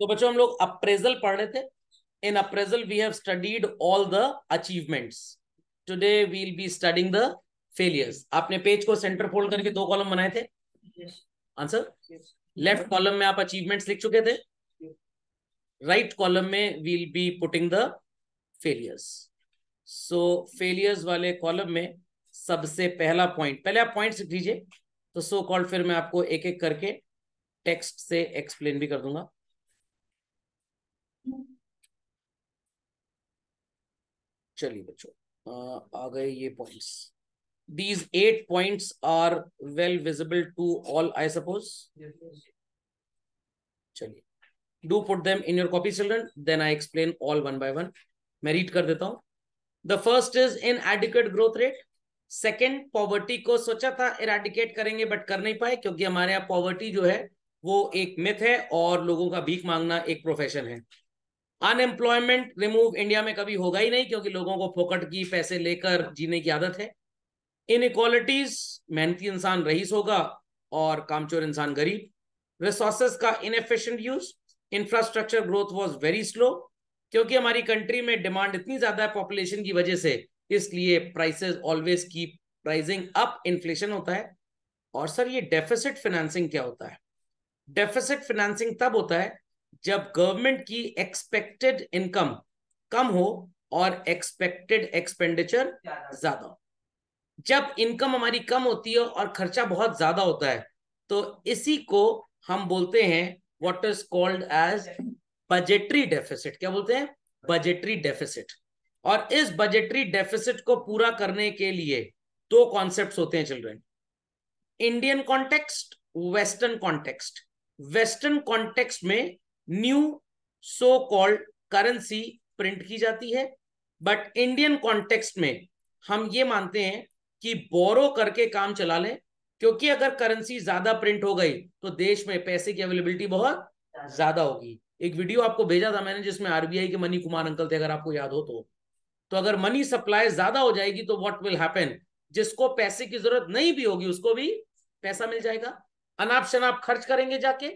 तो बच्चों हम लोग अप्रेजल पढ़ रहे थे in appraisal we have studied all the achievements today we'll be studying the failures आपने पेज को सेंटर फोल्ड करके दो कॉलम बनाए थे आंसर लेफ्ट कॉलम में आप अचीवमेंट्स लिख चुके थे राइट yes. कॉलम में we'll be putting the failures so failures वाले कॉलम में सबसे पहला पॉइंट पहले आप पॉइंट लिख लीजिए तो सो so कॉल्ड फिर मैं आपको एक एक करके टेक्स्ट से एक्सप्लेन भी कर दूंगा चलिए बच्चों आ गए ये points these eight points are well visible to all I suppose चलिए do put them in your copy children then I explain all one by one मैं रीड कर देता हूं the first is inadequate growth rate second poverty को सोचा था eradicate करेंगे but कर नहीं पाए क्योंकि हमारे यहाँ पॉवर्टी जो है वो एक मिथ है और लोगों का भीख मांगना एक प्रोफेशन है अनएम्प्लॉयमेंट रिमूव इंडिया में कभी होगा ही नहीं क्योंकि लोगों को फोकट की पैसे लेकर जीने की आदत है इनक्वालिटीज मेहनती इंसान रईस होगा और कामचोर इंसान गरीब रिसोर्सेज का inefficient use infrastructure growth was very slow क्योंकि हमारी कंट्री में डिमांड इतनी ज्यादा है पॉपुलेशन की वजह से इसलिए prices always keep pricing up inflation होता है और सर ये डेफिसिट फाइनेंसिंग क्या होता है डेफिसिट फाइनेंसिंग तब होता है जब गवर्नमेंट की एक्सपेक्टेड इनकम कम हो और एक्सपेक्टेड एक्सपेंडिचर ज्यादा जब इनकम हमारी कम होती है और खर्चा बहुत ज्यादा होता है तो इसी को हम बोलते हैं what is called as budgetary deficit क्या बोलते हैं बजेटरी डेफिसिट और इस बजेटरी डेफिसिट को पूरा करने के लिए दो कॉन्सेप्ट होते हैं children Indian context western context western context में new so called currency print की जाती है बट इंडियन कॉन्टेक्स्ट में हम ये मानते हैं कि बोरो करके काम चला लें क्योंकि अगर करेंसी ज्यादा प्रिंट हो गई तो देश में पैसे की अवेलेबिलिटी बहुत ज्यादा होगी एक वीडियो आपको भेजा था मैंने जिसमें आरबीआई के मनी कुमार अंकल थे अगर आपको याद हो तो तो अगर मनी सप्लाई ज्यादा हो जाएगी तो व्हाट विल हैपन जिसको पैसे की जरूरत नहीं भी होगी उसको भी पैसा मिल जाएगा अनाप शनाप खर्च करेंगे जाके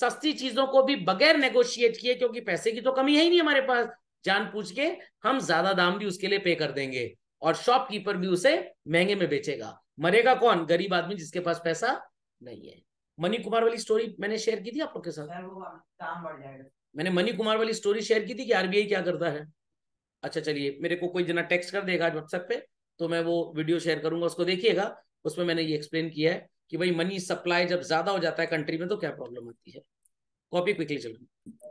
सस्ती चीजों को भी बगैर नेगोशिएट किए क्योंकि पैसे की तो कमी है ही नहीं हमारे पास जान पूछ के हम ज्यादा दाम भी उसके लिए पे कर देंगे और शॉपकीपर भी उसे महंगे में बेचेगा मरेगा कौन गरीब आदमी जिसके पास पैसा नहीं है मनी कुमार वाली स्टोरी मैंने शेयर की थी आप लोग के साथ मैंने मनी कुमार वाली स्टोरी शेयर की थी कि आरबीआई क्या करता है अच्छा चलिए मेरे को कोई जना टेक्स्ट कर देगा आज व्हाट्सएप पे तो मैं वो वीडियो शेयर करूंगा उसको देखिएगा उसमें मैंने ये एक्सप्लेन किया है कि भाई मनी सप्लाई जब ज्यादा हो जाता है कंट्री में तो क्या प्रॉब्लम आती है कॉपी क्विकली चलो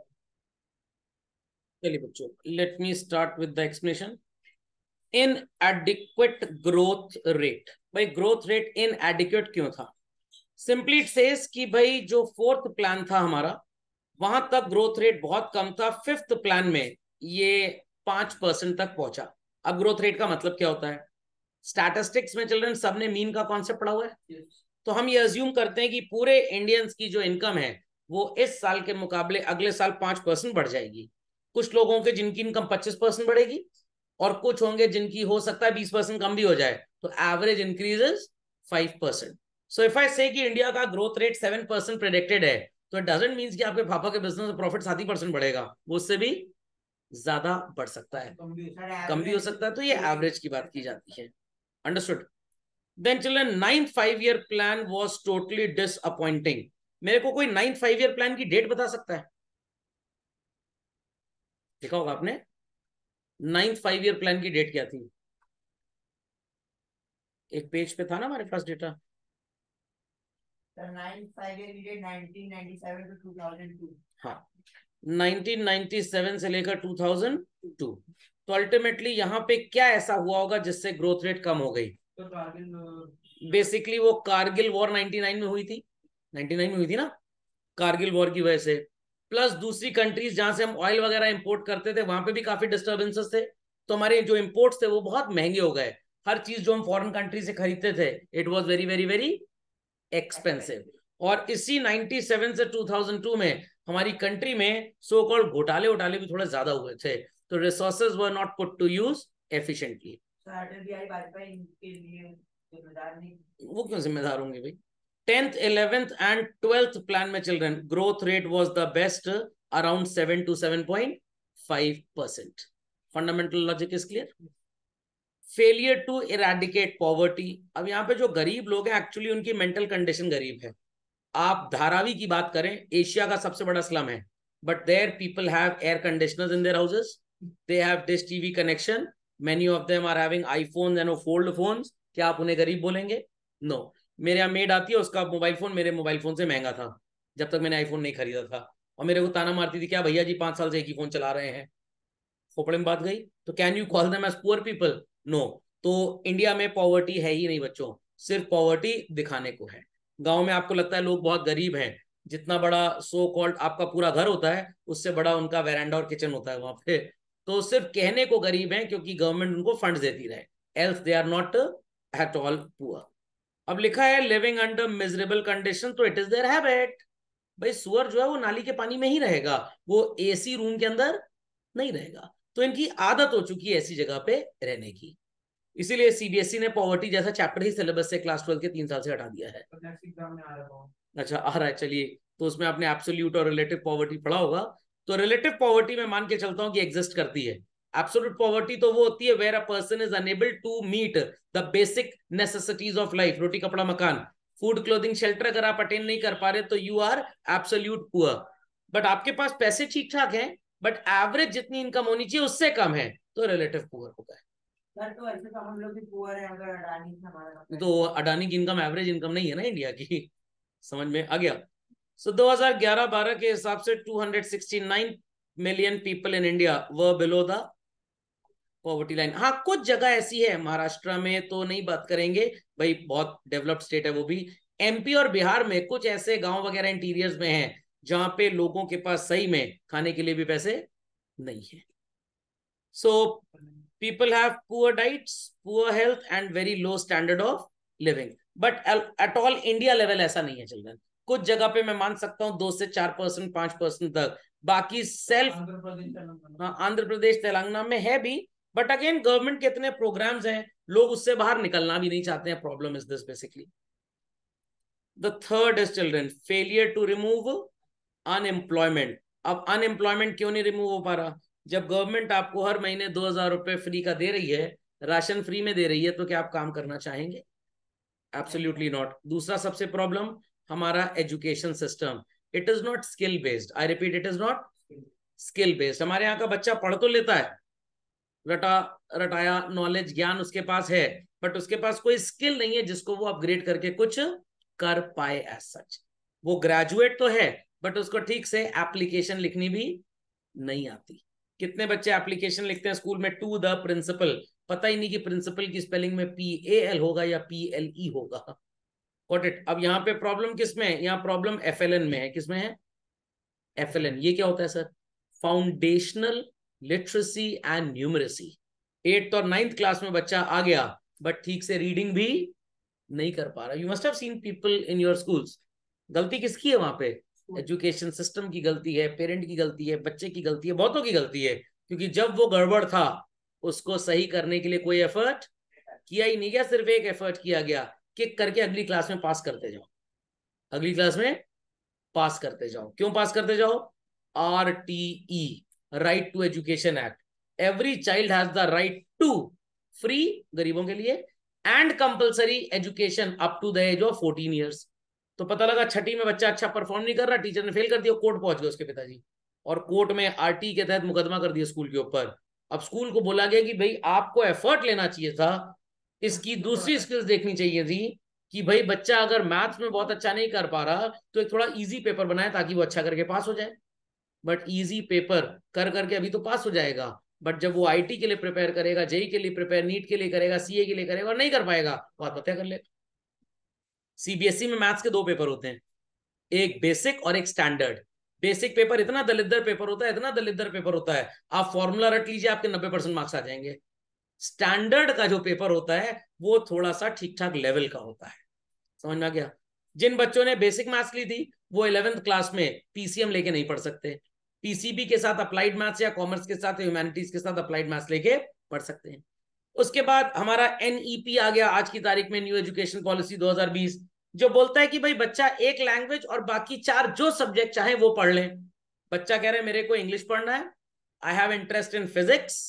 चलिए बच्चों let me start with the explanation inadequate growth rate भाई ग्रोथ रेट इन एडिक्वेट क्यों था सिंपली इट सेज कि भाई जो फोर्थ प्लान था हमारा वहां तक ग्रोथ रेट बहुत कम था फिफ्थ प्लान में ये पांच परसेंट तक पहुंचा अब ग्रोथ रेट का मतलब क्या होता है स्टैटिस्टिक्स में चिल्ड्रन सबने मीन का कॉन्सेप्ट पढ़ा हुआ है yes. तो हम ये अज्यूम करते हैं कि पूरे इंडियंस की जो इनकम है वो इस साल के मुकाबले अगले साल पांच परसेंट बढ़ जाएगी कुछ लोगों के जिनकी इनकम पच्चीस परसेंट बढ़ेगी और कुछ होंगे जिनकी हो सकता है बीस परसेंट कम भी हो जाए तो average increase is five percent so if I say India का growth rate seven percent predicted है तो इट डजेंट मीन कि आपके पापा के बिजनेस में प्रॉफिट सात ही परसेंट बढ़ेगा वो उससे भी ज्यादा बढ़ सकता है कम भी हो सकता है तो ये एवरेज की बात की जाती है understood then children ninth five year plan was totally disappointing मेरे को कोई नाइन्थ फाइव ईयर प्लान की डेट बता सकता है देखा होगा आपने नाइन्थ फाइव ईयर प्लान की डेट क्या थी एक पेज पे था ना हमारे पास डेटा हाँ 1997 से लेकर 2002 तो अल्टीमेटली यहाँ पे क्या ऐसा हुआ होगा जिससे ग्रोथ रेट कम हो गई बेसिकली तो uh, वो कारगिल वॉर 99 में हुई थी 99 में हुई थी ना कारगिल वॉर की वजह से प्लस दूसरी कंट्रीज जहां से हम ऑयल वगैरह इंपोर्ट करते थे वहां पे भी काफी डिस्टर्बेंसेस थे तो हमारे जो इंपोर्ट्स थे वो बहुत महंगे हो गए हर चीज जो हम फॉरेन कंट्री से खरीदते थे it was very very very expensive और इसी 97 से 2002 में हमारी कंट्री में सो कॉल्ड घोटाले वोटाले भी थोड़े ज्यादा हुए थे तो resources were not put to use efficiently वो क्यों जिम्मेदार होंगे भाई tenth eleventh and twelfth plan में children growth rate was the best around seven to seven point five percent fundamental logic is clear failure to eradicate poverty अब यहाँ पे जो गरीब लोग हैं एक्चुअली उनकी मेंटल कंडीशन गरीब है आप धारावी की बात करें एशिया का सबसे बड़ा स्लम है but there people have air conditioners in their houses they have this TV connection many of them are having iPhone and fold phone क्या आप उन्हें गरीब बोलेंगे नो no. मेरे यहाँ मेड आती है उसका मोबाइल फोन मेरे मोबाइल फोन से महंगा था जब तक मैंने आईफोन नहीं खरीदा था और मेरे को ताना मारती थी क्या भैया जी पांच साल से एक ही फोन चला रहे हैं खोपड़े में बात गई तो can you call them as poor people no तो इंडिया में पॉवर्टी है ही नहीं बच्चों सिर्फ पॉवर्टी दिखाने को है गाँव में आपको लगता है लोग बहुत गरीब हैं जितना बड़ा सो so कॉल्ड आपका पूरा घर होता है उससे बड़ा उनका वेरेंडा और किचन होता है वहां पे तो सिर्फ कहने को गरीब हैं क्योंकि गवर्नमेंट उनको फंड देती रहे else they are not at all poor अब लिखा है लिविंग अंडर मिजरेबल कंडीशन तो इट इज देयर हैबिट भाई सुअर जो है वो नाली के पानी में ही रहेगा वो एसी रूम के अंदर नहीं रहेगा तो इनकी आदत हो चुकी है ऐसी जगह पे रहने की इसीलिए सीबीएसई e ने पॉवर्टी जैसा चैप्टर ही सिलेबस से क्लास ट्वेल्व के तीन साल से हटा दिया है आ अच्छा आ रहा है चलिए तो उसमें आपने एब्सोल्यूट और रिलेटिव पॉवर्टी पढ़ा होगा तो रिलेटिव पॉवर्टी में मान के चलता हूं कि एग्जिस्ट करती है एब्सोलूट पॉवर्टी तो वो होती है where a person is unable to meet the basic necessities of life roti kapda makaan food clothing shelter अगर आप अटेंड नहीं कर पा रहे तो you are absolute poor but आपके पास पैसे ठीक ठाक है बट एवरेज जितनी इनकम होनी चाहिए उससे कम है तो रिलेटिव पुअर होगा तो अडानी की इनकम एवरेज इनकम नहीं है ना इंडिया की समझ में आ गया हजार 2011-12 के हिसाब से 269 million people in India were below the poverty line हाँ कुछ जगह ऐसी है महाराष्ट्र में तो नहीं बात करेंगे भाई बहुत डेवलप्ड स्टेट है वो भी एमपी और बिहार में कुछ ऐसे गांव वगैरह इंटीरियर्स में हैं जहां पे लोगों के पास सही में खाने के लिए भी पैसे नहीं है so people have poor diets poor health and very low standard of living but at all India level ऐसा नहीं है चिल्ड्रन कुछ जगह पे मैं मान सकता हूँ दो से चार परसेंट पांच परसेंट तक बाकी सेल्फ आंध्र प्रदेश हाँ, तेलंगाना में है भी बट अगेन गवर्नमेंट के इतने प्रोग्राम्स हैं लोग उससे बाहर निकलना भी नहीं चाहते हैं problem is this basically the third is children failure to remove unemployment अब अनएम्प्लॉयमेंट क्यों नहीं रिमूव हो पा रहा जब गवर्नमेंट आपको हर महीने दो हजार रुपए फ्री का दे रही है राशन फ्री में दे रही है तो क्या आप काम करना चाहेंगे एब्सोल्यूटली नॉट दूसरा सबसे प्रॉब्लम हमारा education system it is not skill based I repeat it is not skill based हमारे यहाँ का बच्चा पढ़ तो लेता है रटा रटाया नॉलेज ज्ञान उसके पास है बट उसके पास कोई स्किल नहीं है जिसको वो अपग्रेड करके कुछ कर पाए एज सच वो ग्रेजुएट तो है बट उसको ठीक से एप्लीकेशन लिखनी भी नहीं आती कितने बच्चे एप्लीकेशन लिखते हैं स्कूल में टू द प्रिंसिपल पता ही नहीं कि प्रिंसिपल की स्पेलिंग में पी ए एल होगा या पी एल ई होगा कॉट इट अब यहाँ पे प्रॉब्लम किस में है यहाँ प्रॉब्लम एफ में है किसमें है एफ ये क्या होता है sir foundational literacy and numeracy eighth और नाइन्थ क्लास में बच्चा आ गया बट ठीक से रीडिंग भी नहीं कर पा रहा यू मस्ट है इन योर स्कूल गलती किसकी है वहां पे एजुकेशन सिस्टम की गलती है पेरेंट की गलती है बच्चे की गलती है बहुतों की गलती है क्योंकि जब वो गड़बड़ था उसको सही करने के लिए कोई एफर्ट किया ही नहीं गया सिर्फ एक एफर्ट किया गया किक करके अगली क्लास में पास करते जाओ अगली क्लास में पास करते जाओ क्यों पास करते जाओ R T E right to education act every child has the right to free गरीबों के लिए and compulsory education up to the age of fourteen years तो पता लगा छठी में बच्चा अच्छा परफॉर्म नहीं कर रहा टीचर ने फेल कर दिया कोर्ट पहुंच गए उसके पिताजी और कोर्ट में आरटी के तहत मुकदमा कर दिया स्कूल के ऊपर अब स्कूल को बोला गया कि भाई आपको एफर्ट लेना चाहिए था इसकी हाँ, दूसरी स्किल्स देखनी चाहिए थी कि भाई बच्चा अगर मैथ्स में बहुत अच्छा नहीं कर पा रहा तो एक थोड़ा इजी पेपर बनाए ताकि वो अच्छा करके पास हो जाए बट इजी पेपर कर करके अभी तो पास हो जाएगा बट जब वो आईटी के लिए प्रिपेयर करेगा जेई e के लिए प्रिपेयर नीट के लिए करेगा सीए के लिए करेगा और नहीं कर पाएगा वो आत्महत्या कर ले सीबीएसई e में मैथ्स के दो पेपर होते हैं एक बेसिक और एक स्टैंडर्ड बेसिक पेपर इतना दलितर पेपर होता है इतना दलिद्दर पेपर होता है आप फॉर्मूला रट लीजिए आपके नब्बे मार्क्स आ जाएंगे स्टैंडर्ड का जो पेपर होता है वो थोड़ा सा ठीक ठाक लेवल का होता है समझ में आ गया जिन बच्चों ने बेसिक मैथ्स ली थी वो इलेवेंथ क्लास में पीसीएम लेके नहीं पढ़ सकते पीसीबी के साथ अप्लाइड मैथ्स या कॉमर्स के साथ ह्यूमैनिटीज के साथ अप्लाइड मैथ्स लेके पढ़ सकते हैं उसके बाद हमारा एनईपी आ गया आज की तारीख में न्यू एजुकेशन पॉलिसी 2020 जो बोलता है कि भाई बच्चा एक लैंग्वेज और बाकी चार जो सब्जेक्ट चाहे वो पढ़ लें बच्चा कह रहे हैं मेरे को इंग्लिश पढ़ना है I have interest in physics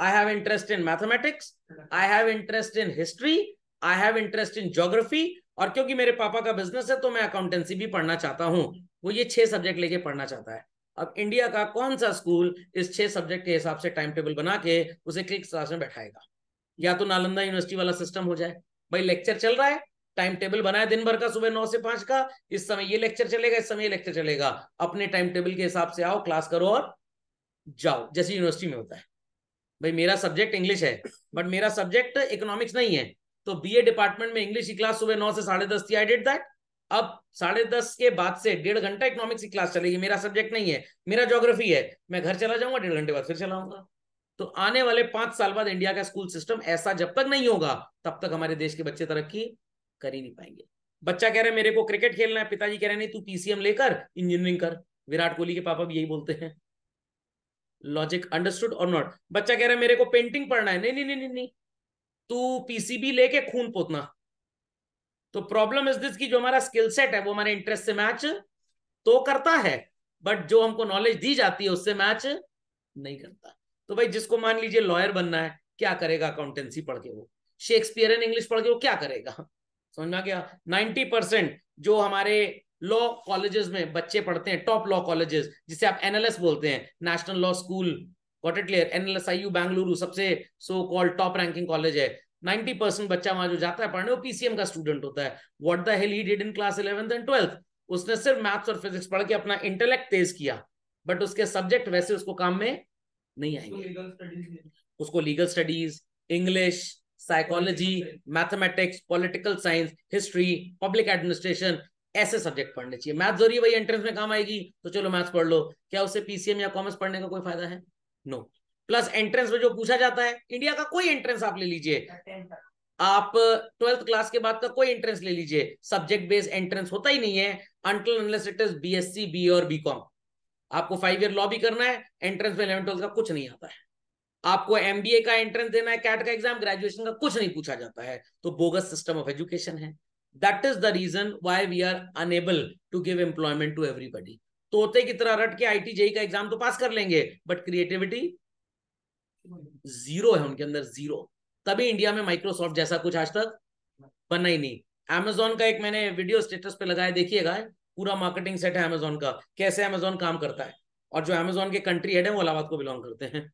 I have interest in mathematics, I have interest in history, I have interest in geography. और क्योंकि मेरे पापा का बिजनेस है तो मैं अकाउंटेंसी भी पढ़ना चाहता हूं वो ये छह सब्जेक्ट लेके पढ़ना चाहता है अब इंडिया का कौन सा स्कूल इस छह सब्जेक्ट के हिसाब से टाइम टेबल बना के उसे क्लिक क्लास में बैठाएगा या तो नालंदा यूनिवर्सिटी वाला सिस्टम हो जाए भाई लेक्चर चल रहा है टाइम टेबल बनाए दिन भर का सुबह नौ से पांच का इस समय ये लेक्चर चलेगा इस समय ये लेक्चर चलेगा अपने टाइम टेबल के हिसाब से आओ क्लास करो और जाओ जैसे यूनिवर्सिटी में होता है भाई मेरा सब्जेक्ट इंग्लिश है बट मेरा सब्जेक्ट इकोनॉमिक्स नहीं है तो बीए डिपार्टमेंट में इंग्लिश की क्लास सुबह नौ से साढ़े दस थी आई डेड दैट अब साढ़े दस के बाद से डेढ़ घंटा इकोनॉमिक्स की क्लास चलेगी मेरा सब्जेक्ट नहीं है मेरा ज्योग्राफी है मैं घर चला जाऊंगा डेढ़ घंटे बाद फिर चलाऊंगा तो आने वाले पांच साल बाद इंडिया का स्कूल सिस्टम ऐसा जब तक नहीं होगा तब तक हमारे देश के बच्चे तरक्की कर ही नहीं पाएंगे बच्चा कह रहे हैं मेरे को क्रिकेट खेलना है पिताजी कह रहे नहीं तू पीसीएम लेकर इंजीनियरिंग कर विराट कोहली के पापा भी यही बोलते हैं लॉजिक अंडरस्टूड और नॉट बच्चा कह रहा है मेरे को पेंटिंग पढ़ना है नहीं नहीं नहीं नहीं तू पीसीबी लेके खून पोतना तो प्रॉब्लम इज दिस कि जो हमारा स्किल सेट है वो हमारे इंटरेस्ट से मैच तो करता है बट जो हमको नॉलेज दी जाती है उससे मैच नहीं करता तो भाई जिसको मान लीजिए लॉयर बनना है क्या करेगा अकाउंटेंसी पढ़ के वो शेक्सपियर इंग्लिश पढ़ के वो क्या करेगा समझ में आ गया नाइन्टी परसेंट जो हमारे लॉ कॉलेजेस में बच्चे पढ़ते हैं टॉप लॉ कॉलेजेस जिसे आप एनएलएस बोलते हैं national law school got it clear NLS I U Bengaluru सबसे so called top ranking college है नाइनटी परसेंट बच्चा वहां जो जाता है पढ़ने वो पीसीएम का स्टूडेंट होता है what the hell he did in class eleventh and twelfth उसने सिर्फ मैथ्स और फिजिक्स पढ़ के अपना इंटेलेक्ट तेज किया बट उसके सब्जेक्ट वैसे उसको काम में नहीं आएंगे उसको legal studies English psychology mathematics political science history public administration ऐसे सब्जेक्ट पढ़ने चाहिए मैथ जरूरी भाई एंट्रेंस में काम आएगी तो चलो मैथ्स पढ़ लो क्या उससे पीसीएम या कॉमर्स पढ़ने का कोई फायदा है नो प्लस एंट्रेंस में जो पूछा जाता है इंडिया का कोई एंट्रेंस आप ले लीजिए आप ट्वेल्थ क्लास के बाद का कोई एंट्रेंस ले लीजिए सब्जेक्ट बेस्ड एंट्रेंस होता ही नहीं है until unless it is BSc B और बी कॉम आपको फाइव ईयर लॉ भी करना है एंट्रेंस में इलेवन ट्वेल्थ का कुछ नहीं आता है आपको एमबीए का एंट्रेंस देना है कैट का एग्जाम ग्रेजुएशन का कुछ नहीं पूछा जाता है तो बोगस सिस्टम ऑफ एजुकेशन है that is the reason why we are unable to give employment to everybody तोते की तरह रट के आईटी जेई e का एग्जाम तो पास कर लेंगे बट क्रिएटिविटी जीरो है उनके अंदर जीरो तभी इंडिया में माइक्रोसॉफ्ट जैसा कुछ आज तक बना ही नहीं अमेजोन का एक मैंने वीडियो स्टेटस पे लगाया देखिएगा पूरा मार्केटिंग सेट है अमेजोन का कैसे अमेजोन काम करता है और जो अमेजोन के कंट्री हेड है वो अलाहाबाद को बिलोंग करते हैं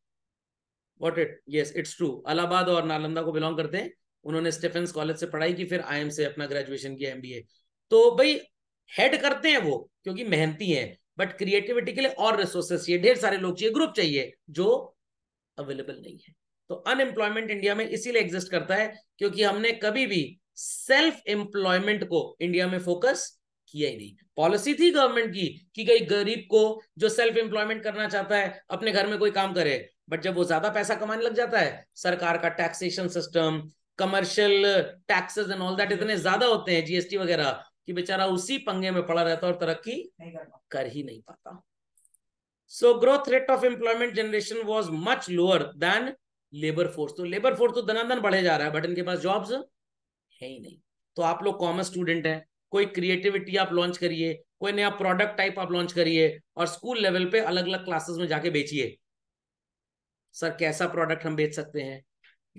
what it yes it's true Allahabad और नालंदा को बिलोंग करते हैं उन्होंने स्टेफेंस कॉलेज से पढ़ाई की फिर आई से अपना ग्रेजुएशन किया एम तो भाई हेड करते हैं वो क्योंकि मेहनती है बट क्रिएटिविटी के लिए और रिसोर्सेस चाहिए ढेर सारे लोग चाहिए ग्रुप चाहिए जो अवेलेबल नहीं है तो अनएम्प्लॉयमेंट इंडिया में इसीलिए एग्जिस्ट करता है क्योंकि हमने कभी भी सेल्फ एम्प्लॉयमेंट को इंडिया में फोकस किया ही नहीं पॉलिसी थी गवर्नमेंट की कि कई गरीब को जो सेल्फ एम्प्लॉयमेंट करना चाहता है अपने घर में कोई काम करे बट जब वो ज्यादा पैसा कमाने लग जाता है सरकार का taxation system commercial taxes and all that इतने ज्यादा होते हैं जीएसटी वगैरह कि बेचारा उसी पंगे में पड़ा रहता और तरक्की कर ही नहीं पाता so growth rate of employment generation was much lower than labour force तो लेबर फोर्स तो दनादन बढ़े जा रहा है बट इनके पास जॉब्स है ही नहीं तो आप लोग कॉमर्स स्टूडेंट हैं कोई क्रिएटिविटी आप लॉन्च करिए कोई नया प्रोडक्ट टाइप आप लॉन्च करिए और स्कूल लेवल पे अलग अलग क्लासेस में जाके बेचिए सर कैसा प्रोडक्ट हम बेच सकते हैं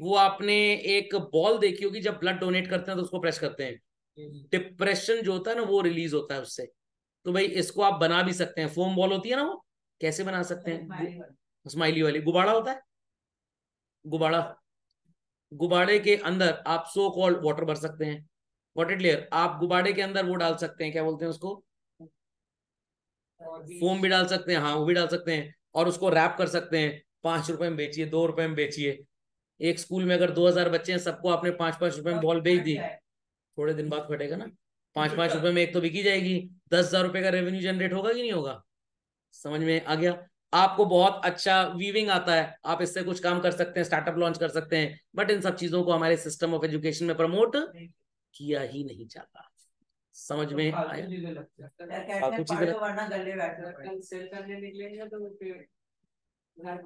वो आपने एक बॉल देखी होगी जब ब्लड डोनेट करते हैं तो उसको प्रेस करते हैं डिप्रेशन हम्म। जो होता है ना वो रिलीज होता है उससे तो भाई इसको आप बना भी सकते हैं फोम बॉल होती है ना वो कैसे बना सकते हैं स्माइली वाली गुबाड़ा होता है गुबाड़ा गुबाड़े के अंदर आप सो कॉल्ड वाटर भर सकते हैं वॉटेड लेयर आप गुबाड़े के अंदर वो डाल सकते हैं क्या बोलते हैं उसको फोम भी डाल सकते हैं हाँ वो भी डाल सकते हैं और उसको रैप कर सकते हैं पांच रुपए में बेचिए दो रुपए में बेचिए एक स्कूल में अगर 2000 बच्चे हैं सबको आपने पांच पांच रुपए में बॉल भेज दी अच्छा, अच्छा। थोड़े दिन बाद फटेगा ना पांच अच्छा, पांच रुपए में एक तो बिकी जाएगी दस हजार रुपए का रेवेन्यू जनरेट होगा कि नहीं होगा समझ में आ गया आपको बहुत अच्छा वीविंग आता है आप इससे कुछ काम कर सकते हैं स्टार्टअप लॉन्च कर सकते हैं बट इन सब चीजों को हमारे सिस्टम ऑफ एजुकेशन में प्रमोट किया ही नहीं जाता समझ तो में आया कुछ चीजें हाँ,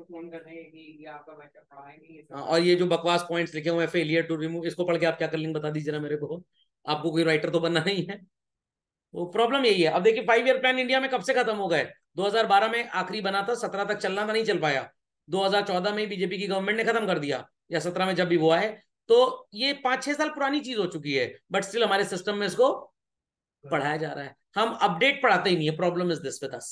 और ये जो बकवास पॉइंट्स लिखे हुए फेलियर टू रिमूव इसको पढ़ के आप क्या कर लेंगे बता दीजिए ना मेरे को आपको कोई राइटर तो बनना नहीं है वो प्रॉब्लम यही है अब देखिए फाइव ईयर प्लान इंडिया में कब से खत्म हो गए 2012 में आखिरी बना था सत्रह तक चलना था नहीं चल पाया 2014 में बीजेपी की गवर्नमेंट ने खत्म कर दिया या सत्रह में जब भी हुआ है तो ये पांच छह साल पुरानी चीज हो चुकी है बट स्टिल हमारे सिस्टम में इसको पढ़ाया जा रहा है हम अपडेट पढ़ाते ही नहीं है problem is this with us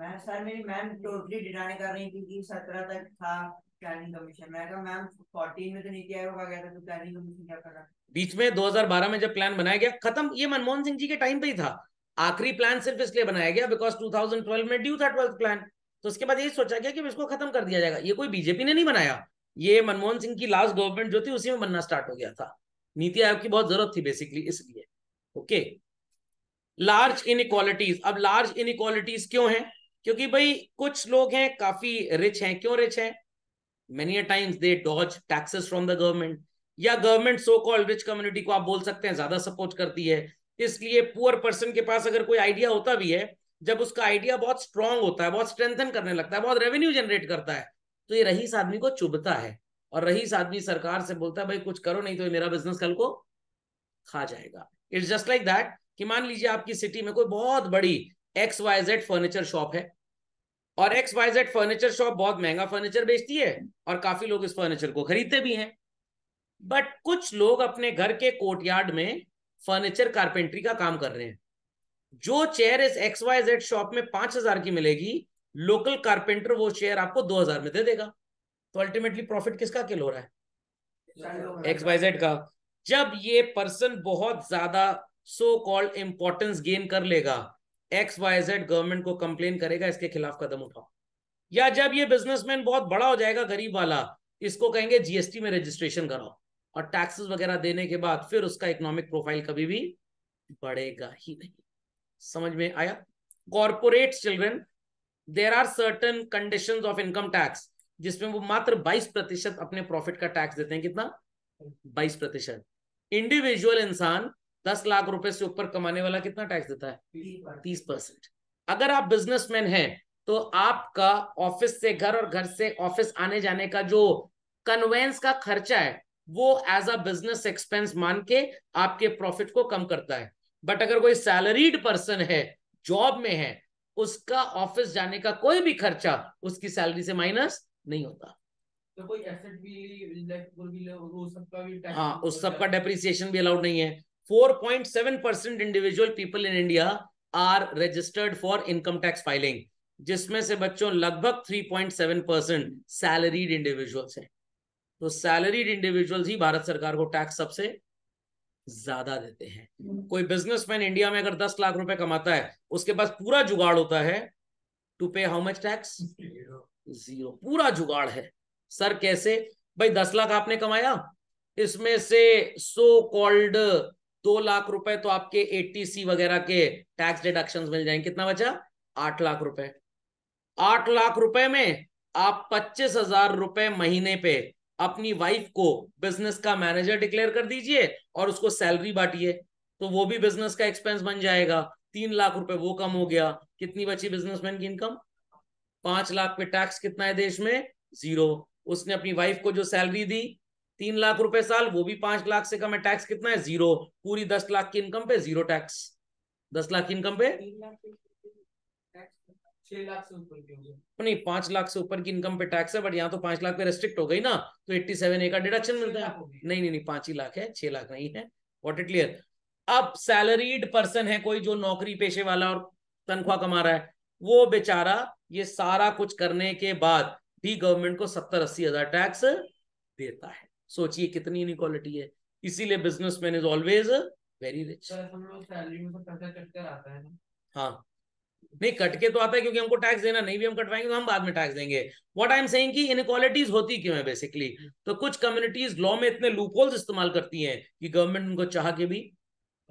मैं सर मेरी मैम टोटली डिनाई कर रही थी कि सत्रह तक था प्लानिंग कमीशन मैं कहा मैम फोर्टीन में तो नीति आयोग आ गया था तो प्लानिंग कमीशन क्या कर रहा बीच में 2012 में जब प्लान बनाया गया खत्म ये मनमोहन सिंह जी के टाइम पे ही था आखिरी प्लान सिर्फ इसलिए बनाया गया बिकॉज 2012 में ड्यू था ट्वेल्थ प्लान तो उसके बाद ये सोचा गया कि इसको खत्म कर दिया जाएगा ये कोई बीजेपी ने नहीं बनाया ये मनमोहन सिंह की लास्ट गवर्नमेंट जो थी उसी में बनना स्टार्ट हो गया था नीति आयोग की बहुत जरूरत थी बेसिकली इसलिए ओके लार्ज इनिक्वालिटीज अब लार्ज इनिक्वालिटीज क्यों है क्योंकि भाई कुछ लोग हैं काफी रिच हैं क्यों रिच हैं many times they dodge taxes from the government या government so called rich community को आप बोल सकते हैं ज्यादा सपोर्ट करती है इसलिए पुअर पर्सन के पास अगर कोई आइडिया होता भी है जब उसका आइडिया बहुत स्ट्रांग होता है बहुत स्ट्रेंथन करने लगता है बहुत रेवेन्यू जनरेट करता है तो ये रईस आदमी को चुभता है और रईस आदमी सरकार से बोलता है भाई कुछ करो नहीं तो मेरा बिजनेस कल को खा जाएगा इट्स जस्ट लाइक दैट कि मान लीजिए आपकी सिटी में कोई बहुत बड़ी X Y Z furniture shop है और X Y Z furniture shop बहुत महंगा फर्नीचर बेचती है और काफी लोग इस फर्नीचर को खरीदते भी हैं बट कुछ लोग अपने घर के कोर्टयार्ड में फर्नीचर कारपेंट्री का काम कर रहे हैं जो चेयर इस एक्स वाई जेड शॉप में पांच हजार की मिलेगी लोकल कारपेंटर वो चेयर आपको दो हजार में दे देगा तो अल्टीमेटली प्रॉफिट किसका किल हो रहा है एक्स वाई जेड का जब ये पर्सन बहुत ज्यादा सो कॉल्ड इंपॉर्टेंस गेन कर लेगा एक्स वाई जेड गवर्नमेंट को कंप्लेन करेगा इसके खिलाफ कदम उठाओ या जब ये बिजनेसमैन बहुत बड़ा हो जाएगा गरीब वाला इसको कहेंगे जीएसटी में रजिस्ट्रेशन कराओ और टैक्सेस वगैरह देने के बाद फिर उसका इकोनॉमिक प्रोफाइल कभी भी बढ़ेगा ही नहीं समझ में आया corporate children there are certain condition of income tax जिसमें वो मात्र 22 प्रतिशत अपने प्रॉफिट का टैक्स देते हैं कितना 22 प्रतिशत इंडिविजुअल इंसान दस लाख रुपए से ऊपर कमाने वाला कितना टैक्स देता है तीस परसेंट अगर आप बिजनेसमैन हैं तो आपका ऑफिस से घर और घर से ऑफिस आने जाने का जो कन्वेंस का खर्चा है वो एज अ बिजनेस एक्सपेंस मान के आपके प्रॉफिट को कम करता है बट अगर कोई सैलरीड पर्सन है जॉब में है उसका ऑफिस जाने का कोई भी खर्चा उसकी सैलरी से माइनस नहीं होता तो कोई एसेट भी, भी, भी, हाँ, भी हाँ उस सबका डेप्रिसिएशन भी अलाउड नहीं है 4.7 percent individual people in India are registered for income tax filing जिसमें से बच्चों लगभग 3.7 परसेंट सैलरीड इंडिविजुअल्स हैं तो सैलरीड इंडिविजुअल्स ही भारत सरकार को टैक्स सबसे ज्यादा देते हैं कोई बिजनेसमैन इंडिया में अगर 10 लाख रुपए कमाता है उसके पास पूरा जुगाड़ होता है टू पे हाउ मच टैक्स जीरो पूरा जुगाड़ है सर कैसे भाई दस लाख आपने कमाया इसमें से सो कॉल्ड दो लाख रुपए तो आपके ए वगैरह के टैक्स डिडक्शन मिल जाएंगे कितना बचा आठ लाख रुपए आठ लाख रुपए में आप पच्चीस हजार रुपए महीने पे अपनी वाइफ को बिजनेस का मैनेजर डिक्लेयर कर दीजिए और उसको सैलरी बांटिए तो वो भी बिजनेस का एक्सपेंस बन जाएगा तीन लाख रुपए वो कम हो गया कितनी बची बिजनेसमैन की इनकम पांच लाख पे टैक्स कितना है देश में जीरो उसने अपनी वाइफ को जो सैलरी दी तीन लाख रुपए साल वो भी पांच लाख से कम है टैक्स कितना है जीरो पूरी दस लाख की इनकम पे जीरो टैक्स दस लाख की इनकम पे नहीं पांच लाख से ऊपर की इनकम पे टैक्स है बट यहाँ तो पांच लाख पे रेस्ट्रिक्ट हो गई ना तो एट्टी सेवन ए का डिडक्शन मिलता है नहीं नहीं नहीं पांच ही लाख है छह लाख नहीं है वॉट इट क्लियर अब सैलरीड पर्सन है कोई जो नौकरी पेशे वाला और तनख्वाह कमा रहा है वो बेचारा ये सारा कुछ करने के बाद भी गवर्नमेंट को सत्तर अस्सी हजार टैक्स देता है सोचिए कितनी इनक्वालिटी है इसीलिए business man is always very rich हाँ नहीं कट के तो आता है क्योंकि हमको टैक्स देना नहीं भी हम कटवाएंगे तो हम बाद में टैक्स देंगे व्हाट आई एम सेइंग कि इनक्वालिटीज होती क्यों है बेसिकली तो कुछ कम्युनिटीज लॉ में इतने लूपोल्स इस्तेमाल करती हैं कि गवर्नमेंट उनको चाह के भी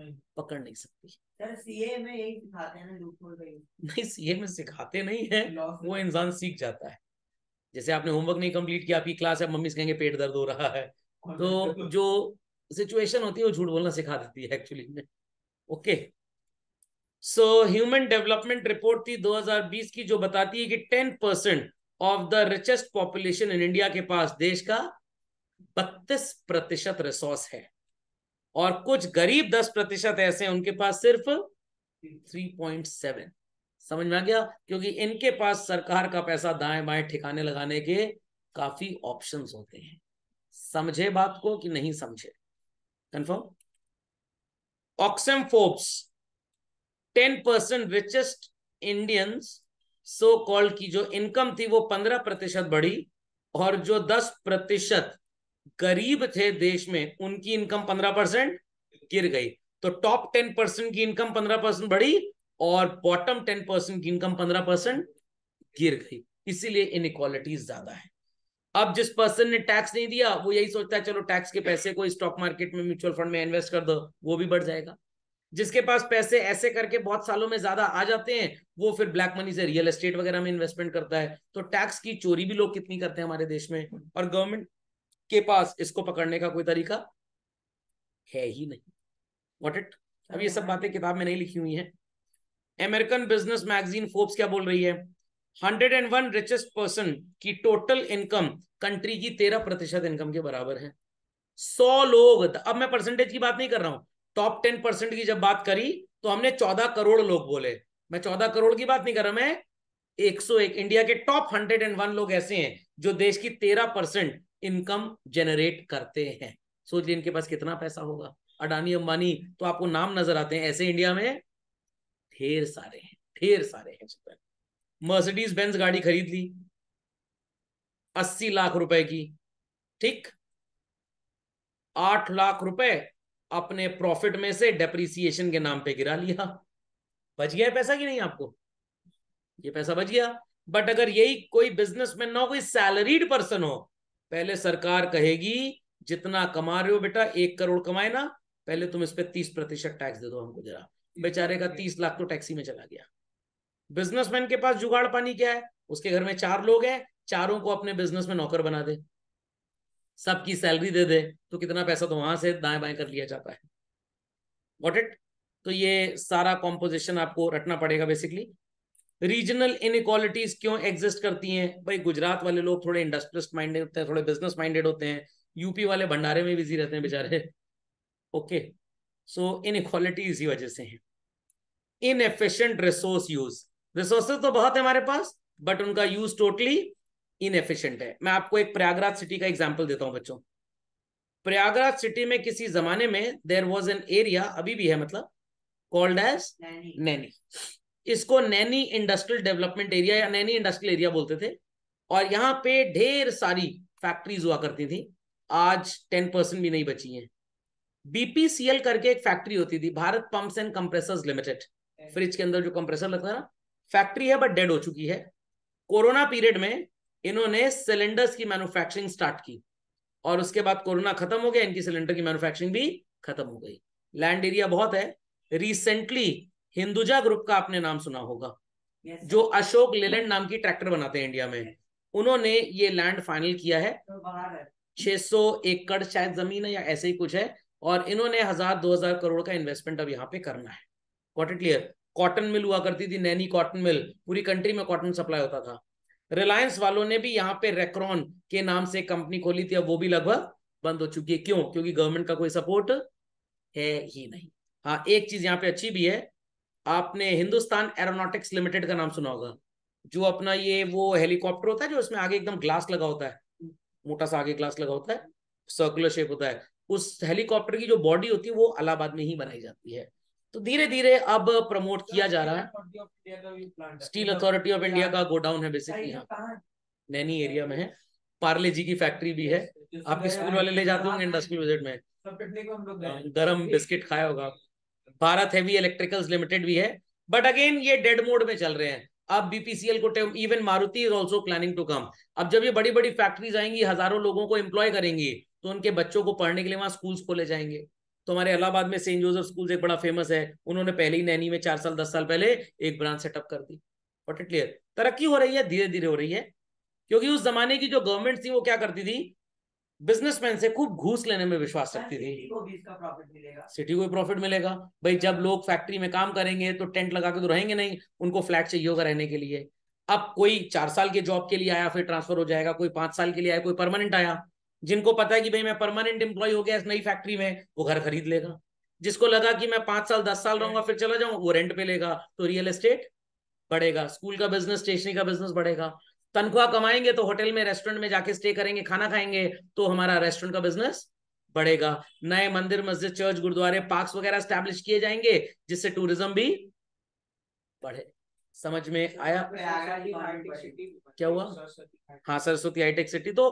पकड़ नहीं सकती सीए में यही सिखाते हैं ना नहीं सीए में सिखाते नहीं है वो इंसान सीख जाता है जैसे आपने होमवर्क नहीं कंप्लीट किया आपकी क्लास है मम्मी से कहेंगे पेट दर्द हो रहा है तो जो सिचुएशन होती है वो झूठ बोलना सिखा देती है एक्चुअली में okay so human development report थी 2020 की जो बताती है कि 10 percent of the richest population in India के पास देश का बत्तीस प्रतिशत रिसोर्स है और कुछ गरीब दस प्रतिशत ऐसे हैं उनके पास सिर्फ 3.7 समझ में आ गया क्योंकि इनके पास सरकार का पैसा दाएं बाएं ठिकाने लगाने के काफी ऑप्शंस होते हैं समझे बात को कि नहीं समझे confirm Oxfam Forbes ten percent richest Indians so called की जो इनकम थी वो पंद्रह प्रतिशत बढ़ी और जो दस प्रतिशत गरीब थे देश में उनकी इनकम पंद्रह परसेंट गिर गई तो टॉप टेन परसेंट की इनकम पंद्रह परसेंट बढ़ी और बॉटम टेन परसेंट की इनकम पंद्रह परसेंट गिर गई इसीलिए इनक्वालिटीज ज्यादा है अब जिस पर्सन ने टैक्स नहीं दिया वो यही सोचता है चलो टैक्स के पैसे को स्टॉक मार्केट में म्यूचुअल फंड में इन्वेस्ट कर दो वो भी बढ़ जाएगा जिसके पास पैसे ऐसे करके बहुत सालों में ज्यादा आ जाते हैं वो फिर ब्लैक मनी से रियल एस्टेट वगैरह में इन्वेस्टमेंट करता है तो टैक्स की चोरी भी लोग कितनी करते हैं हमारे देश में और गवर्नमेंट के पास इसको पकड़ने का कोई तरीका है ही नहीं वॉट इट अब ये सब बातें किताब में नहीं लिखी हुई हैं अमेरिकन बिजनेस मैगजीन फोर्ब्स क्या बोल रही है वन रिचेस्ट पर्सन की टोटल इनकम कंट्री की तेरह प्रतिशत इनकम के बराबर है सौ लोग अब मैं परसेंटेज की बात नहीं कर रहा हूं टॉप टेन परसेंट की जब बात करी तो हमने चौदह करोड़ लोग बोले मैं चौदह करोड़ की बात नहीं कर रहा मैं एक सौ एक इंडिया के टॉप हंड्रेड एंड वन लोग ऐसे हैं जो देश की तेरह परसेंट इनकम जनरेट करते हैं सोचिए इनके पास कितना पैसा होगा अडानी अंबानी तो आपको नाम नजर आते हैं ऐसे इंडिया में ढेर सारे हैं ढेर सारे हैं चित्र मर्सिडीज बेंज गाड़ी खरीद ली अस्सी लाख रुपए की ठीक आठ लाख रुपए अपने प्रॉफिट में से डेप्रिसिएशन के नाम पे गिरा लिया बच गया पैसा कि नहीं आपको ये पैसा बच गया बट अगर यही कोई बिजनेसमैन ना हो कोई सैलरीड पर्सन हो पहले सरकार कहेगी जितना कमा रहे हो बेटा एक करोड़ कमाए ना पहले तुम इस पर तीस प्रतिशत टैक्स दे दो हमको जरा बेचारे का तीस लाख तो टैक्सी में चला गया बिजनेसमैन के पास जुगाड़ पानी क्या है उसके घर में चार लोग हैं चारों को अपने बिजनेस में नौकर बना दे सबकी सैलरी दे दे तो कितना पैसा तो वहां से दाएं बाएं कर लिया जाता है वॉट इट तो ये सारा कॉम्पोजिशन आपको रटना पड़ेगा बेसिकली रीजनल इनक्वालिटीज क्यों एग्जिस्ट करती हैं भाई गुजरात वाले लोग थोड़े इंडस्ट्रियस्ट माइंडेड होते हैं थोड़े बिजनेस माइंडेड होते हैं यूपी वाले भंडारे में बिजी रहते हैं बेचारे ओके okay. सो इक्वालिटी इसी वजह से है inefficient resource use resources तो बहुत है हमारे पास बट उनका यूज टोटली एफिशियंट है मैं आपको एक प्रयागराज सिटी का एग्जाम्पल देता हूं बच्चों प्रयागराज सिटी में किसी जमाने में देर वॉज एन एरिया अभी भी है मतलब कॉल्ड एज नैनी इसको नैनी इंडस्ट्रियल डेवलपमेंट एरिया या नैनी इंडस्ट्रियल एरिया बोलते थे और यहाँ पे ढेर सारी फैक्ट्रीज हुआ करती थी आज टेन परसेंट भी नहीं बची हैं बीपीसीएल करके एक फैक्ट्री होती थी Bharat pumps and compressors limited fridge के अंदर जो कंप्रेसर लगता है ना फैक्ट्री है बट डेड हो चुकी है कोरोना पीरियड में इन्होंने सिलेंडर्स की मैन्युफैक्चरिंग स्टार्ट की और उसके बाद कोरोना खत्म हो गया इनकी सिलेंडर की मैन्युफैक्चरिंग भी खत्म हो गई लैंड एरिया बहुत है रिसेंटली हिंदुजा ग्रुप का आपने नाम सुना होगा yes. जो अशोक लेलैंड नाम की ट्रैक्टर बनाते हैं इंडिया में yes. उन्होंने ये लैंड फाइनल किया तो है छह सौ एकड़ शायद जमीन है या ऐसे ही कुछ है और इन्होंने हजार दो हजार करोड़ का इन्वेस्टमेंट अब यहाँ पे करना है गॉट क्लियर कॉटन मिल हुआ करती थी नैनी कॉटन मिल पूरी कंट्री में कॉटन सप्लाई होता था रिलायंस वालों ने भी यहाँ पे रेक्रॉन के नाम से कंपनी खोली थी अब वो भी लगभग बंद हो चुकी है क्यों क्योंकि गवर्नमेंट का कोई सपोर्ट है ही नहीं हाँ एक चीज यहाँ पे अच्छी भी है आपने हिंदुस्तान एरोनॉटिक्स लिमिटेड का नाम सुना होगा जो अपना ये वो हेलीकॉप्टर होता है जो उसमें आगे एकदम ग्लास लगा होता है मोटा सा आगे ग्लास लगा होता है सर्कुलर शेप होता है उस हेलीकॉप्टर की जो बॉडी होती है वो अलाहाबाद में ही बनाई जाती है तो धीरे धीरे अब प्रमोट किया जा रहा है स्टील अथॉरिटी ऑफ इंडिया का गोडाउन है बेसिकली यहाँ नैनी एरिया में है पार्ले जी की फैक्ट्री भी है आपके स्कूल वाले ले जाते होंगे इंडस्ट्रियल विजिट में हाँ, गरम बिस्किट खाया होगा भारत हैवी इलेक्ट्रिकल्स लिमिटेड भी है बट अगेन ये डेड मोड में चल रहे हैं अब बीपीसीएल को even Maruti is also planning to come अब जब ये बड़ी बड़ी फैक्ट्रीज आएंगी हजारों लोगों को एम्प्लॉय करेंगी तो उनके बच्चों को पढ़ने के लिए वहाँ स्कूल्स खोले जाएंगे तो हमारे इलाहाबाद में सेंट जोसेफ स्कूल एक बड़ा फेमस है उन्होंने पहले ही नैनी में चार साल दस साल पहले एक ब्रांच सेटअप कर दी वॉट इट क्लियर तरक्की हो रही है धीरे धीरे हो रही है क्योंकि उस जमाने की जो गवर्नमेंट थी वो क्या करती थी बिजनेसमैन से खूब घूस लेने में विश्वास हाँ, रखती थी सिटी को भी प्रॉफिट मिलेगा भाई जब लोग फैक्ट्री में काम करेंगे तो टेंट लगा के तो रहेंगे नहीं उनको फ्लैट चाहिए होगा रहने के लिए अब कोई चार साल के जॉब के लिए आया फिर ट्रांसफर हो जाएगा कोई पांच साल के लिए आया कोई परमानेंट आया जिनको पता है कि भाई मैं परमानेंट एम्प्लॉय हो गया इस नई फैक्ट्री में वो घर खरीद लेगा जिसको लगा कि मैं पांच साल दस साल रहूंगा फिर चला जाऊंगा वो रेंट पे लेगा तो रियल एस्टेट बढ़ेगा स्कूल का बिजनेस स्टेशनरी का बिजनेस बढ़ेगा तनख्वाह कमाएंगे तो होटल में रेस्टोरेंट में जाके स्टे करेंगे खाना खाएंगे तो हमारा रेस्टोरेंट का बिजनेस बढ़ेगा नए मंदिर मस्जिद चर्च गुरुद्वारे पार्क वगैरह स्टैब्लिश किए जाएंगे जिससे टूरिज्म भी बढ़े समझ में आया क्या हुआ हाँ सरस्वती हाईटेक सिटी तो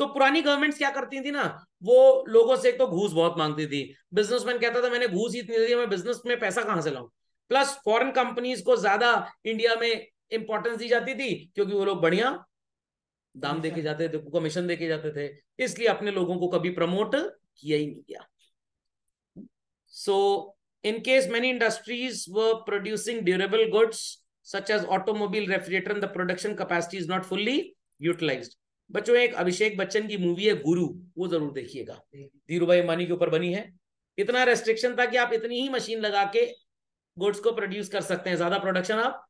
तो पुरानी गवर्नमेंट्स क्या करती थी ना वो लोगों से एक तो घूस बहुत मांगती थी बिजनेसमैन कहता था मैंने घूस ही इतनी मैं बिजनेस में पैसा कहां से लाऊं प्लस फॉरेन कंपनीज को ज्यादा इंडिया में इंपॉर्टेंस दी जाती थी क्योंकि वो लोग बढ़िया दाम अच्छा। देके जाते थे कमीशन देके जाते थे इसलिए अपने लोगों को कभी प्रमोट किया ही नहीं गया so in case many industries were producing durable goods such as automobile refrigerator the production capacity is not fully utilized बच्चों एक अभिषेक बच्चन की मूवी है गुरु वो जरूर देखिएगा धीरू भाई अंबानी के ऊपर बनी है इतना रेस्ट्रिक्शन था कि आप इतनी ही मशीन लगा के गुड्स को प्रोड्यूस कर सकते हैं ज्यादा प्रोडक्शन आप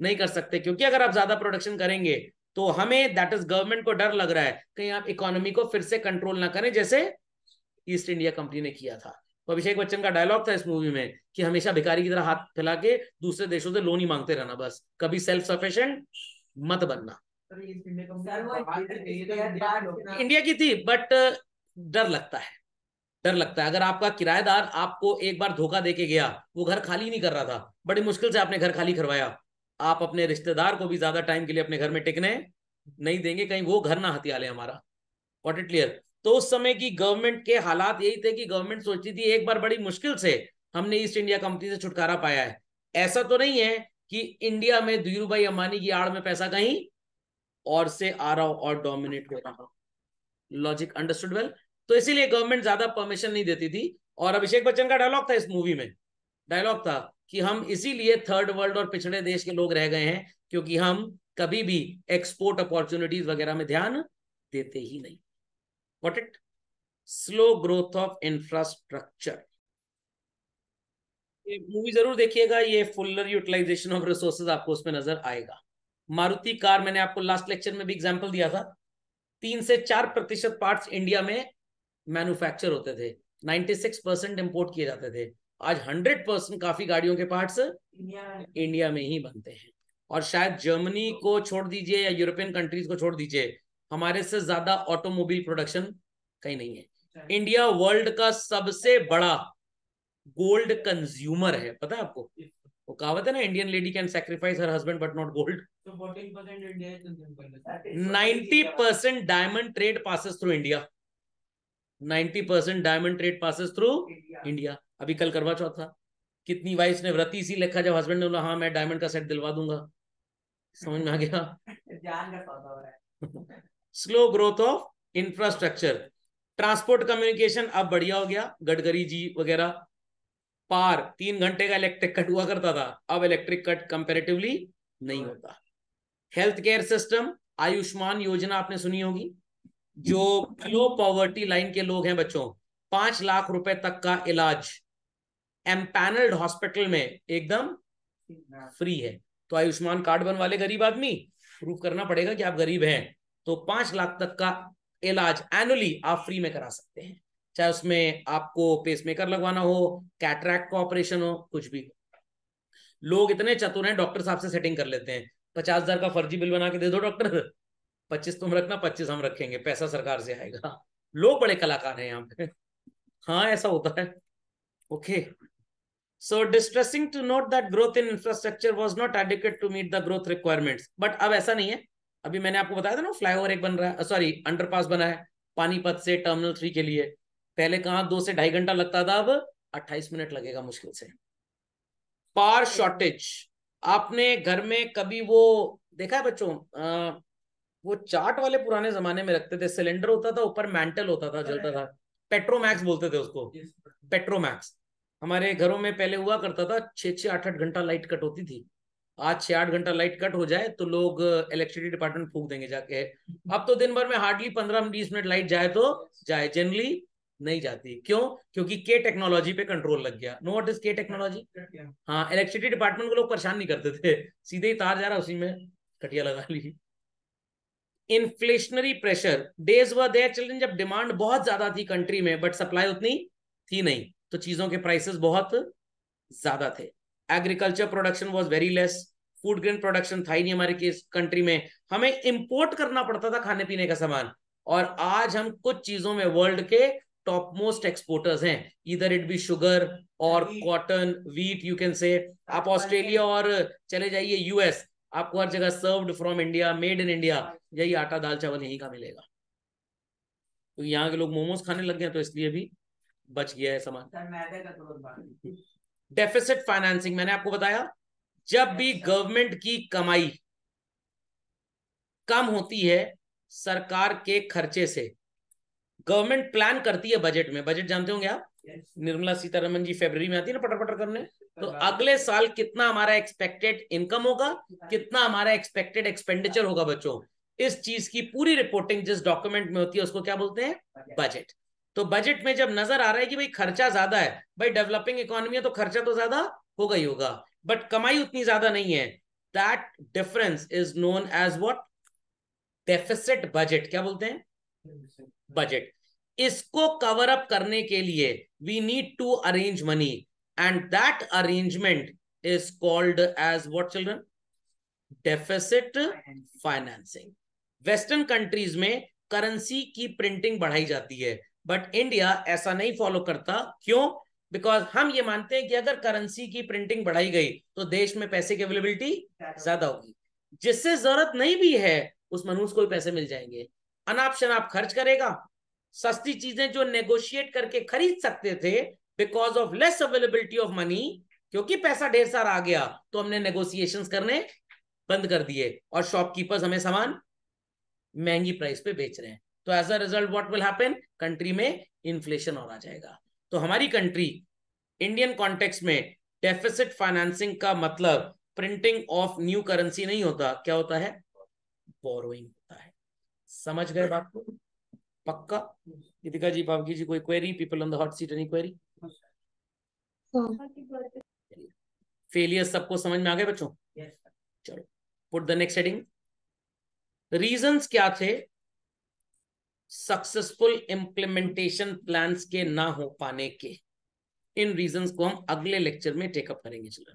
नहीं कर सकते क्योंकि अगर आप ज्यादा प्रोडक्शन करेंगे तो हमें दैट इज गवर्नमेंट को डर लग रहा है कहीं आप इकोनॉमी को फिर से कंट्रोल ना करें जैसे ईस्ट इंडिया कंपनी ने किया था तो अभिषेक बच्चन का डायलॉग था इस मूवी में कि हमेशा भिखारी की तरह हाथ फैला के दूसरे देशों से लोन ही मांगते रहना बस कभी सेल्फ सफिशियंट मत बनना तो इंडिया की थी बट uh, डर लगता है डर लगता है अगर आपका किराएदार आपको एक बार धोखा देके गया वो घर खाली नहीं कर रहा था बड़ी मुश्किल से आपने घर खाली करवाया आप अपने रिश्तेदार को भी ज्यादा टाइम के लिए अपने घर में टिकने नहीं देंगे कहीं वो घर ना हथिया ले हमारा वॉट इट क्लियर तो उस समय की गवर्नमेंट के हालात यही थे कि गवर्नमेंट सोचती थी एक बार बड़ी मुश्किल से हमने ईस्ट इंडिया कंपनी से छुटकारा पाया है ऐसा तो नहीं है कि इंडिया में धीरू भाई अंबानी की आड़ में पैसा कहीं और से आ रहा हो और डोमिनेट हो रहा हो लॉजिक अंडरस्टूड वेल तो इसीलिए गवर्नमेंट ज्यादा परमिशन नहीं देती थी और अभिषेक बच्चन का डायलॉग था इस मूवी में डायलॉग था कि हम इसीलिए थर्ड वर्ल्ड और पिछड़े देश के लोग रह गए हैं क्योंकि हम कभी भी एक्सपोर्ट अपॉर्चुनिटीज वगैरह में ध्यान देते ही नहीं what it slow growth of infrastructure movie जरूर देखिएगा ये फुलर यूटिलाइजेशन ऑफ रिसोर्सेज आपको उसमें नजर आएगा मारुति कार मैंने आपको लास्ट लेक्चर में भी एग्जाम्पल दिया था तीन से चार प्रतिशत पार्ट इंडिया में मैन्युफैक्चर होते थे 96 परसेंट इम्पोर्ट किए जाते थे आज 100 परसेंट काफी गाड़ियों के पार्ट्स इंडिया में ही बनते हैं और शायद जर्मनी को छोड़ दीजिए या यूरोपियन कंट्रीज को छोड़ दीजिए हमारे से ज्यादा ऑटोमोबाइल प्रोडक्शन कहीं नहीं है इंडिया वर्ल्ड का सबसे बड़ा गोल्ड कंज्यूमर है पता है आपको वो कहावत तो है ना Indian lady can sacrifice her husband but not gold ninety percent diamond trade passes through India ninety percent diamond trade passes through India अभी कल करवा चौथा कितनी वाइस ने व्रति इसी लिखा जब हस्बैंड ने बोला हाँ मैं डायमंड का सेट दिलवा दूंगा समझ में आ गया slow growth of infrastructure transport communication अब बढ़िया हो गया गडकरी जी वगैरह पार तीन घंटे का इलेक्ट्रिक कट हुआ करता था अब इलेक्ट्रिक कट कंपेरेटिवली नहीं हाँ। होता हेल्थ केयर सिस्टम आयुष्मान योजना आपने सुनी होगी जो लो पॉवर्टी लाइन के लोग हैं बच्चों पांच लाख रुपए तक का इलाज एम्पैनल्ड हॉस्पिटल में एकदम फ्री है तो आयुष्मान कार्ड बनवाले गरीब आदमी प्रूफ करना पड़ेगा कि आप गरीब हैं तो पांच लाख तक का इलाज एनुअली आप फ्री में करा सकते हैं चाहे उसमें आपको पेसमेकर लगवाना हो कैटरैक्ट का ऑपरेशन हो कुछ भी लोग इतने चतुर हैं डॉक्टर साहब से सेटिंग कर लेते हैं पचास हजार का फर्जी बिल बना के दे दो डॉक्टर पच्चीस तुम रखना पच्चीस हम रखेंगे पैसा सरकार से आएगा लोग बड़े कलाकार हैं यहाँ पे हाँ ऐसा होता है okay so distressing to note that growth in infrastructure was not adequate to meet the growth requirements but अब ऐसा नहीं है अभी मैंने आपको बताया था ना फ्लाईओवर एक बन रहा है सॉरी अंडरपास बना है पानीपत से टर्मिनल थ्री के लिए पहले कहा दो से ढाई घंटा लगता था अब अट्ठाईस मिनट लगेगा मुश्किल से पार शॉर्टेज आपने घर में कभी वो देखा है बच्चों आ, वो चाट वाले पुराने जमाने में रखते थे सिलेंडर होता था ऊपर मैंटल होता था जलता था पेट्रोमैक्स बोलते थे उसको पेट्रोमैक्स हमारे घरों में पहले हुआ करता था छह छः आठ आठ घंटा लाइट कट होती थी आज छह आठ घंटा लाइट कट हो जाए तो लोग इलेक्ट्रिसिटी डिपार्टमेंट फूक देंगे जाके अब तो दिन भर में हार्डली पंद्रह बीस मिनट लाइट जाए तो जाए जनरली नहीं जाती क्यों क्योंकि के टेक्नोलॉजी पे कंट्रोल लग गया नो वट इज के टेक्नोलॉजी हाँ इलेक्ट्रिसिटी डिपार्टमेंट को लोग परेशान नहीं करते थे सीधे ही तार जा रहा उसी में कटिया लगा ली inflationary pressure days were there children जब डिमांड बहुत ज्यादा थी कंट्री में बट सप्लाई उतनी थी नहीं तो चीजों के प्राइसेस बहुत ज्यादा थे agriculture production was very less food grain production था ही नहीं हमारे केस कंट्री में हमें इंपोर्ट करना पड़ता था खाने पीने का सामान और आज हम कुछ चीजों में वर्ल्ड के टॉप मोस्ट एक्सपोर्टर्स हैं इधर इट बी शुगर और cotton wheat you can say आप ऑस्ट्रेलिया और चले जाइए यूएस आपको हर जगह served from India made in India यही आटा दाल चावल यहीं का मिलेगा तो यहाँ के लोग मोमोज खाने लग गए तो इसलिए भी बच गया है सामान डेफिसिट फाइनेंसिंग तो मैंने आपको बताया जब भी गवर्नमेंट अच्छा। की कमाई कम होती है सरकार के खर्चे से गवर्नमेंट प्लान करती है बजट में बजट जानते होंगे आप yes. निर्मला सीतारमन जी फरवरी में आती है ना पटर पटर करने तो अगले साल कितना हमारा एक्सपेक्टेड इनकम होगा कितना हमारा एक्सपेक्टेड एक्सपेंडिचर होगा बच्चों इस चीज की पूरी रिपोर्टिंग जिस डॉक्यूमेंट में होती है उसको क्या बोलते हैं बजट तो बजट में जब नजर आ रहा है कि भाई खर्चा ज्यादा है भाई डेवलपिंग इकोनॉमी है तो खर्चा तो ज्यादा होगा ही होगा बट कमाई उतनी ज्यादा नहीं है that difference is known as what deficit budget क्या बोलते हैं बजट इसको कवर अप करने के लिए we need to arrange money and that arrangement is called as what children deficit financing western countries में करेंसी की प्रिंटिंग बढ़ाई जाती है बट इंडिया ऐसा नहीं फॉलो करता क्यों बिकॉज हम ये मानते हैं कि अगर करेंसी की प्रिंटिंग बढ़ाई गई तो देश में पैसे की अवेलेबिलिटी ज्यादा होगी जिससे जरूरत नहीं भी है उस मनुष्य को भी पैसे मिल जाएंगे अनाप शनाप खर्च करेगा सस्ती चीजें जो नेगोशिएट करके खरीद सकते थे because of less availability of money क्योंकि पैसा ढेर सारा आ गया तो हमने नेगोशिएशन करने बंद कर दिए और शॉपकीपर्स हमें सामान महंगी प्राइस पे बेच रहे हैं तो as a result what will happen country में इन्फ्लेशन और आ जाएगा तो हमारी कंट्री इंडियन कॉन्टेक्स्ट में डेफिसिट फाइनेंसिंग का मतलब प्रिंटिंग ऑफ न्यू करेंसी नहीं होता क्या होता है बोरोइंग समझ गए बात को पक्का दीपिका जी बाबकी जी कोई query people on the hot seat any query failure सबको समझ में आ गए बच्चों yes, चलो put the next heading reasons क्या थे सक्सेसफुल इंप्लीमेंटेशन प्लान्स के ना हो पाने के इन रीजंस को हम अगले लेक्चर में टेकअप करेंगे चलो